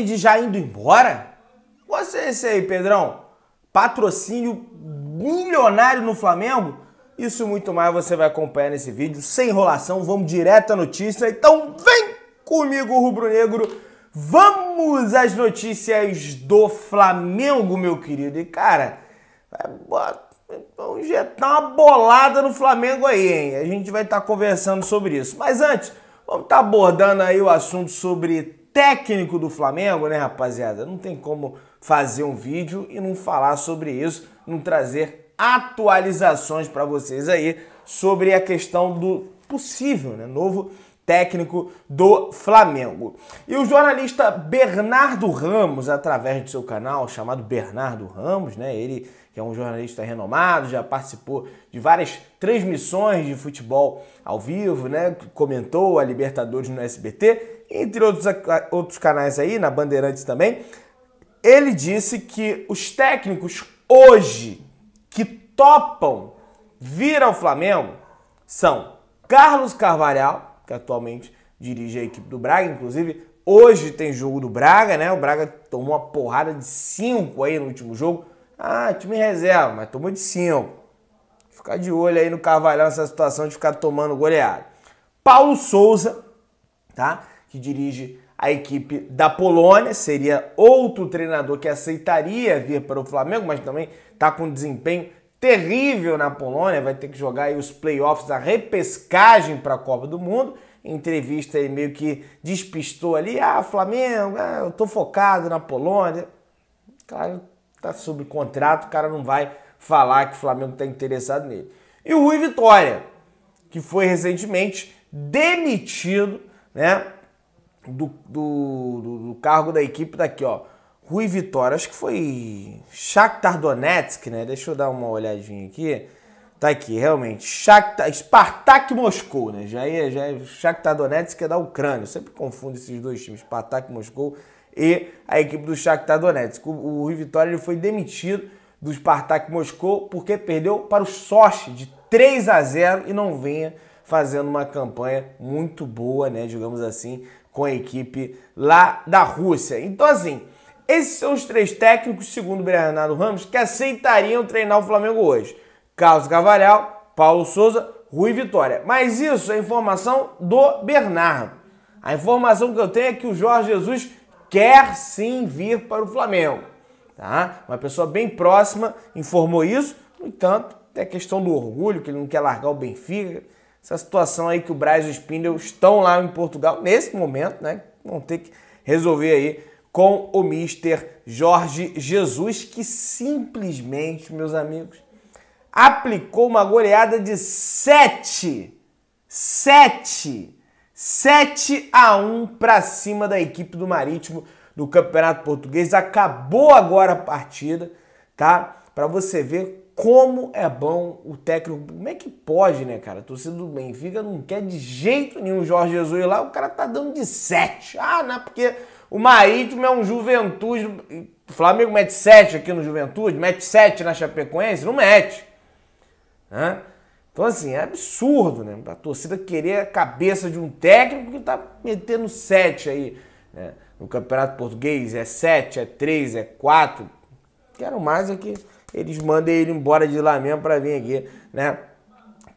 de já indo embora? Você é esse aí, Pedrão? Patrocínio milionário no Flamengo? Isso muito mais você vai acompanhar nesse vídeo, sem enrolação, vamos direto à notícia. Então vem comigo, Rubro Negro. Vamos às notícias do Flamengo, meu querido. E cara, vamos injetar uma bolada no Flamengo aí, hein? A gente vai estar tá conversando sobre isso. Mas antes, vamos estar tá abordando aí o assunto sobre técnico do Flamengo, né, rapaziada? Não tem como fazer um vídeo e não falar sobre isso, não trazer atualizações para vocês aí sobre a questão do possível, né, novo técnico do Flamengo. E o jornalista Bernardo Ramos, através do seu canal chamado Bernardo Ramos, né? Ele que é um jornalista renomado, já participou de várias transmissões de futebol ao vivo, né? Comentou a Libertadores no SBT entre outros, outros canais aí, na Bandeirantes também, ele disse que os técnicos hoje que topam vir ao Flamengo são Carlos Carvalhal, que atualmente dirige a equipe do Braga, inclusive hoje tem jogo do Braga, né? O Braga tomou uma porrada de 5 aí no último jogo. Ah, time reserva, mas tomou de 5. Ficar de olho aí no Carvalhal nessa situação de ficar tomando goleado. Paulo Souza, tá? que dirige a equipe da Polônia. Seria outro treinador que aceitaria vir para o Flamengo, mas também está com desempenho terrível na Polônia. Vai ter que jogar os playoffs, a repescagem para a Copa do Mundo. entrevista aí meio que despistou ali. Ah, Flamengo, ah, eu tô focado na Polônia. Claro, tá sob contrato, o cara não vai falar que o Flamengo está interessado nele. E o Rui Vitória, que foi recentemente demitido, né? do, do, do, cargo da equipe daqui, ó. Rui Vitória, acho que foi Shakhtar Donetsk, né? Deixa eu dar uma olhadinha aqui. Tá aqui, realmente. Shakhtar, Spartak Moscou, né? Já é, já é, Shakhtar Donetsk é da Ucrânia. Eu sempre confundo esses dois times, Spartak Moscou e a equipe do Shakhtar Donetsk. O, o Rui Vitória ele foi demitido do Spartak Moscou porque perdeu para o Sochi de 3 a 0 e não venha fazendo uma campanha muito boa, né, digamos assim, com a equipe lá da Rússia. Então, assim, esses são os três técnicos, segundo o Bernardo Ramos, que aceitariam treinar o Flamengo hoje. Carlos Cavalhal, Paulo Souza, Rui Vitória. Mas isso é informação do Bernardo. A informação que eu tenho é que o Jorge Jesus quer sim vir para o Flamengo. Tá? Uma pessoa bem próxima informou isso. No entanto, tem questão do orgulho, que ele não quer largar o Benfica essa situação aí que o Braz e o Spindle estão lá em Portugal nesse momento, né? Vão ter que resolver aí com o Mister Jorge Jesus, que simplesmente, meus amigos, aplicou uma goleada de 7. 7. 7 a 1 para cima da equipe do Marítimo no Campeonato Português. Acabou agora a partida, tá? para você ver como é bom o técnico. Como é que pode, né, cara? Torcida do Benfica não quer de jeito nenhum o Jorge Jesus lá, o cara tá dando de 7. Ah, não, né, porque o Marítimo é um Juventude. O Flamengo mete 7 aqui no Juventude, mete 7 na Chapecoense, não mete. Então, assim, é absurdo, né? A torcida querer a cabeça de um técnico que tá metendo 7 aí. Né? No Campeonato Português é 7, é 3, é 4. Quero mais aqui. É eles mandam ele embora de lá mesmo para vir aqui, né?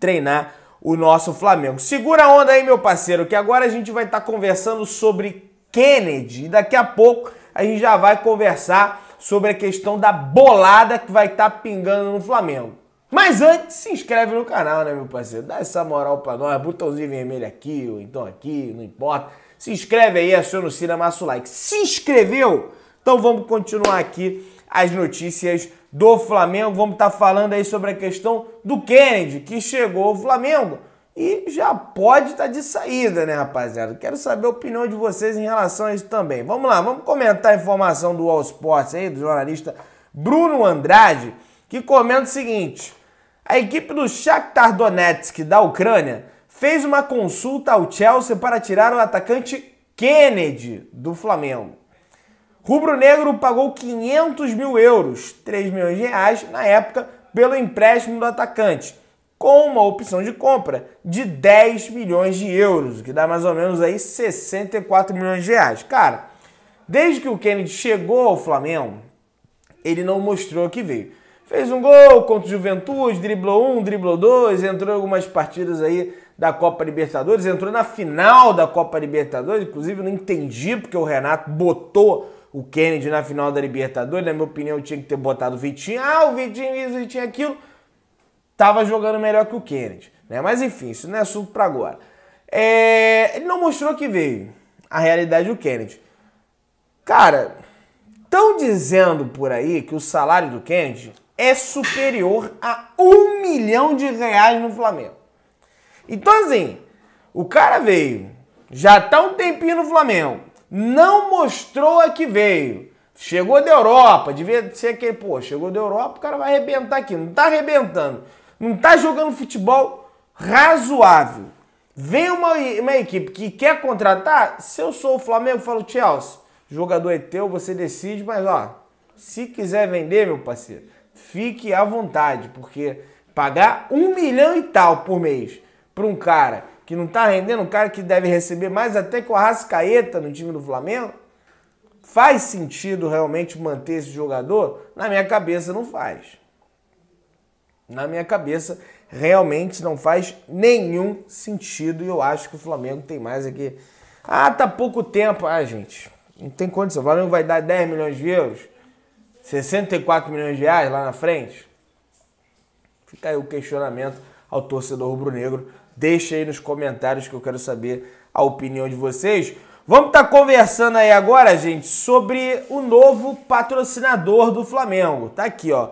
Treinar o nosso Flamengo. Segura a onda aí, meu parceiro, que agora a gente vai estar tá conversando sobre Kennedy. E daqui a pouco a gente já vai conversar sobre a questão da bolada que vai estar tá pingando no Flamengo. Mas antes, se inscreve no canal, né, meu parceiro? Dá essa moral pra nós, botãozinho vermelho aqui, ou então aqui, não importa. Se inscreve aí, aciona o Cira, massa o like. Se inscreveu? Então vamos continuar aqui as notícias do Flamengo. Vamos estar tá falando aí sobre a questão do Kennedy, que chegou ao Flamengo e já pode estar tá de saída, né, rapaziada? Quero saber a opinião de vocês em relação a isso também. Vamos lá, vamos comentar a informação do All Sports aí, do jornalista Bruno Andrade, que comenta o seguinte: a equipe do Shakhtar Donetsk da Ucrânia fez uma consulta ao Chelsea para tirar o atacante Kennedy do Flamengo. Rubro Negro pagou 500 mil euros, 3 milhões de reais, na época, pelo empréstimo do atacante, com uma opção de compra de 10 milhões de euros, que dá mais ou menos aí 64 milhões de reais. Cara, desde que o Kennedy chegou ao Flamengo, ele não mostrou que veio. Fez um gol contra o Juventude, driblou um, driblou dois, entrou em algumas partidas aí da Copa Libertadores, entrou na final da Copa Libertadores, inclusive não entendi porque o Renato botou o Kennedy na final da Libertadores, na minha opinião, tinha que ter botado o Vitinho. Ah, o Vitinho isso, o Vitinho aquilo. Tava jogando melhor que o Kennedy, né? Mas enfim, isso não é assunto para agora. É... Ele não mostrou que veio a realidade do Kennedy. Cara, estão dizendo por aí que o salário do Kennedy é superior a um milhão de reais no Flamengo. Então, assim, o cara veio, já tá um tempinho no Flamengo, não mostrou a que veio. Chegou da Europa, devia ser aquele, pô, chegou da Europa, o cara vai arrebentar aqui. Não tá arrebentando, não tá jogando futebol razoável. Vem uma, uma equipe que quer contratar, se eu sou o Flamengo, eu falo, Chelsea, jogador é teu, você decide, mas ó, se quiser vender, meu parceiro, fique à vontade, porque pagar um milhão e tal por mês para um cara que não está rendendo, um cara que deve receber mais até que o Arrascaeta no time do Flamengo? Faz sentido realmente manter esse jogador? Na minha cabeça não faz. Na minha cabeça realmente não faz nenhum sentido e eu acho que o Flamengo tem mais aqui. Ah, tá pouco tempo. Ah, gente, não tem condição. O Flamengo vai dar 10 milhões de euros, 64 milhões de reais lá na frente. Fica aí o questionamento ao torcedor rubro-negro Deixa aí nos comentários que eu quero saber a opinião de vocês. Vamos estar tá conversando aí agora, gente, sobre o novo patrocinador do Flamengo. Tá aqui, ó.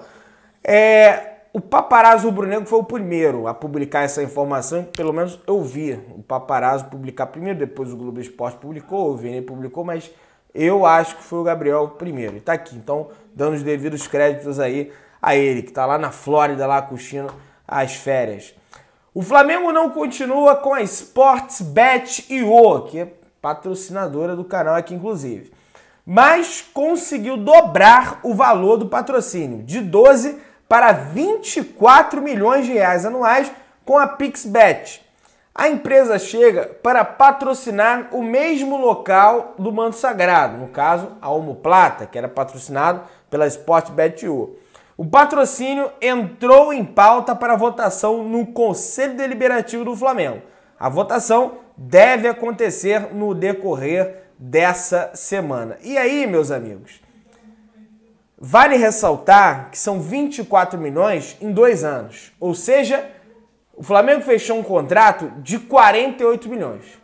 É, o Paparazzo Rubro-Negro foi o primeiro a publicar essa informação, pelo menos eu vi o Paparazzo publicar primeiro, depois o Globo Esporte publicou, o Vene publicou, mas eu acho que foi o Gabriel primeiro. E tá aqui, então, dando os devidos créditos aí a ele, que tá lá na Flórida, lá curtindo as férias. O Flamengo não continua com a Sportsbet que é patrocinadora do canal aqui, inclusive. Mas conseguiu dobrar o valor do patrocínio, de 12 para 24 milhões de reais anuais com a Pixbet. A empresa chega para patrocinar o mesmo local do Manto Sagrado, no caso, a Homo Plata, que era patrocinado pela Sportsbet.io. O patrocínio entrou em pauta para votação no Conselho Deliberativo do Flamengo. A votação deve acontecer no decorrer dessa semana. E aí, meus amigos, vale ressaltar que são 24 milhões em dois anos. Ou seja, o Flamengo fechou um contrato de 48 milhões.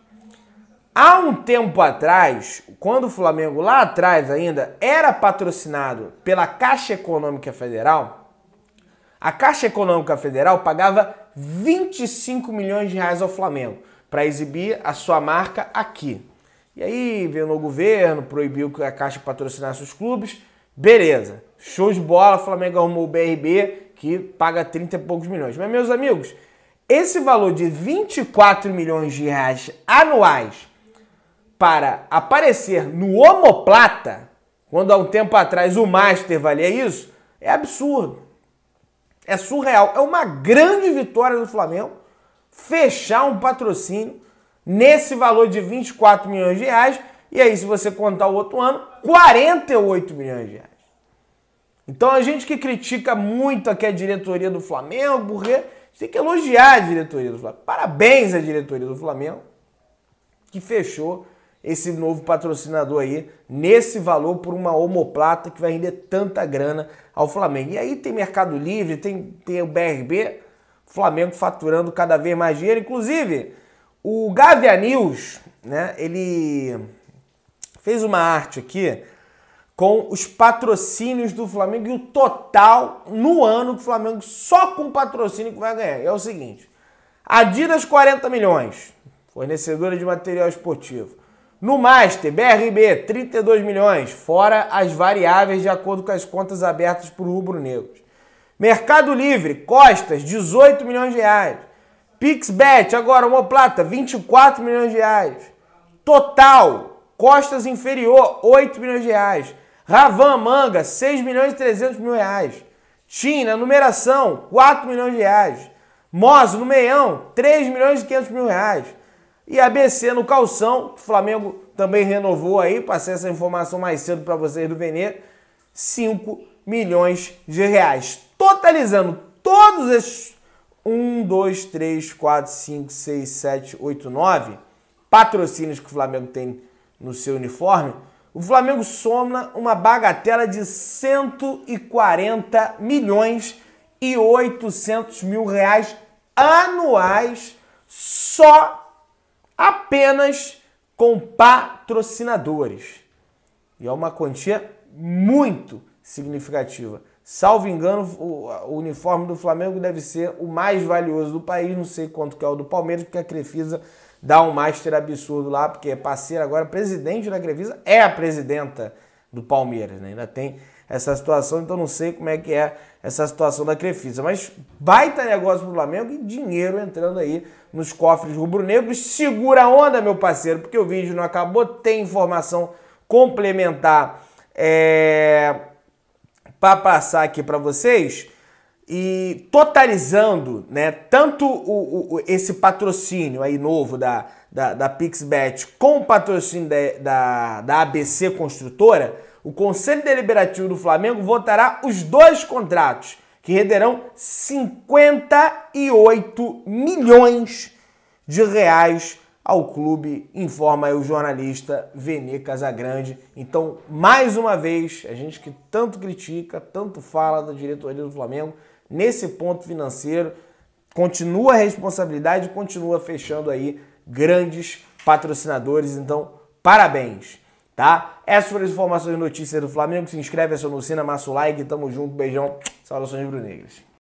Há um tempo atrás, quando o Flamengo lá atrás ainda era patrocinado pela Caixa Econômica Federal, a Caixa Econômica Federal pagava 25 milhões de reais ao Flamengo para exibir a sua marca aqui. E aí veio o governo, proibiu que a Caixa patrocinasse os clubes. Beleza, show de bola, o Flamengo arrumou o BRB que paga 30 e poucos milhões. Mas, meus amigos, esse valor de 24 milhões de reais anuais para aparecer no Homoplata quando há um tempo atrás o Master valia isso, é absurdo. É surreal. É uma grande vitória do Flamengo fechar um patrocínio nesse valor de 24 milhões de reais. E aí, se você contar o outro ano, 48 milhões de reais. Então, a gente que critica muito aqui a diretoria do Flamengo, porque a gente tem que elogiar a diretoria do Flamengo. Parabéns à diretoria do Flamengo, que fechou esse novo patrocinador aí nesse valor por uma homoplata que vai render tanta grana ao Flamengo. E aí tem Mercado Livre, tem, tem o BRB, Flamengo faturando cada vez mais dinheiro. Inclusive, o Gavia News, né, ele fez uma arte aqui com os patrocínios do Flamengo e o total no ano que o Flamengo só com patrocínio que vai ganhar. é o seguinte: Adidas 40 milhões, fornecedora de material esportivo. No Master, BRB, 32 milhões, fora as variáveis de acordo com as contas abertas por rubro-negros. Mercado Livre, Costas, 18 milhões de reais. PixBet, agora Homoplata, 24 milhões de reais. Total, Costas Inferior, 8 milhões de reais. Ravan Manga, 6 milhões e 300 mil reais. China numeração, 4 milhões de reais. Mozo, no meião, 3 milhões e 500 mil reais. E ABC no calção, o Flamengo também renovou aí, passei essa informação mais cedo para vocês do Venê, 5 milhões de reais. Totalizando todos esses 1, 2, 3, 4, 5, 6, 7, 8, 9 patrocínios que o Flamengo tem no seu uniforme, o Flamengo soma uma bagatela de 140 milhões e 800 mil reais anuais só apenas com patrocinadores. E é uma quantia muito significativa. Salvo engano, o uniforme do Flamengo deve ser o mais valioso do país. Não sei quanto que é o do Palmeiras, porque a Crefisa dá um master absurdo lá, porque é parceira agora, presidente da Crefisa é a presidenta do Palmeiras, né? Ainda tem essa situação, então não sei como é que é essa situação da Crefisa. Mas baita negócio pro Flamengo e dinheiro entrando aí nos cofres rubro-negros. Segura a onda, meu parceiro, porque o vídeo não acabou, tem informação complementar é, para passar aqui para vocês. E totalizando, né, tanto o, o, esse patrocínio aí novo da, da, da Pixbet com o patrocínio da, da, da ABC Construtora, o Conselho Deliberativo do Flamengo votará os dois contratos, que renderão 58 milhões de reais ao clube, informa o jornalista Venê Casagrande. Então, mais uma vez, a gente que tanto critica, tanto fala da diretoria do Flamengo, nesse ponto financeiro, continua a responsabilidade, continua fechando aí grandes patrocinadores. Então, parabéns tá? É Essas foram as informações e notícias do Flamengo. Se inscreve, aciona o sino, amassa o like. Tamo junto, beijão. Saudações, Brunegras.